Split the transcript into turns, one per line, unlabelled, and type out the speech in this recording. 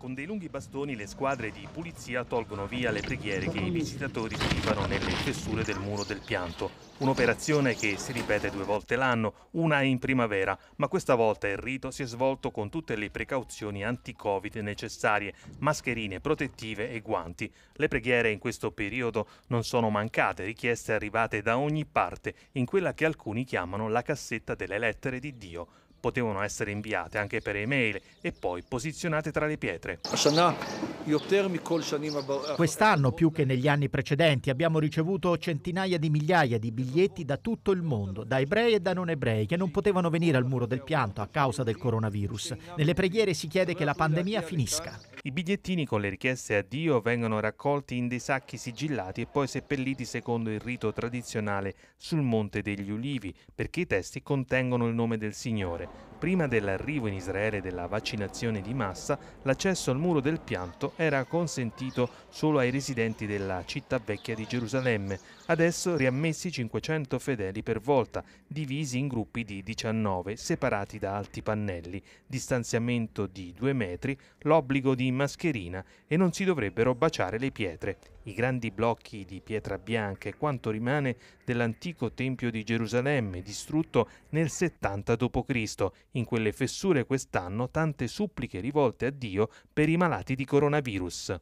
Con dei lunghi bastoni le squadre di pulizia tolgono via le preghiere che i visitatori scrivano nelle fessure del muro del pianto. Un'operazione che si ripete due volte l'anno, una in primavera, ma questa volta il rito si è svolto con tutte le precauzioni anti-Covid necessarie, mascherine protettive e guanti. Le preghiere in questo periodo non sono mancate, richieste arrivate da ogni parte, in quella che alcuni chiamano la cassetta delle lettere di Dio potevano essere inviate anche per email e poi posizionate tra le pietre. Eh,
Quest'anno, più che negli anni precedenti, abbiamo ricevuto centinaia di migliaia di biglietti da tutto il mondo, da ebrei e da non ebrei, che non potevano venire al muro del pianto a causa del coronavirus. Nelle preghiere si chiede che la pandemia finisca.
I bigliettini con le richieste a Dio vengono raccolti in dei sacchi sigillati e poi seppelliti secondo il rito tradizionale sul Monte degli Ulivi, perché i testi contengono il nome del Signore. Prima dell'arrivo in Israele della vaccinazione di massa, l'accesso al muro del pianto era consentito solo ai residenti della città vecchia di Gerusalemme, adesso riammessi 500 fedeli per volta, divisi in gruppi di 19, separati da alti pannelli, distanziamento di 2 metri, l'obbligo di in mascherina e non si dovrebbero baciare le pietre. I grandi blocchi di pietra bianca e quanto rimane dell'antico Tempio di Gerusalemme, distrutto nel 70 d.C. In quelle fessure quest'anno tante suppliche rivolte a Dio per i malati di coronavirus.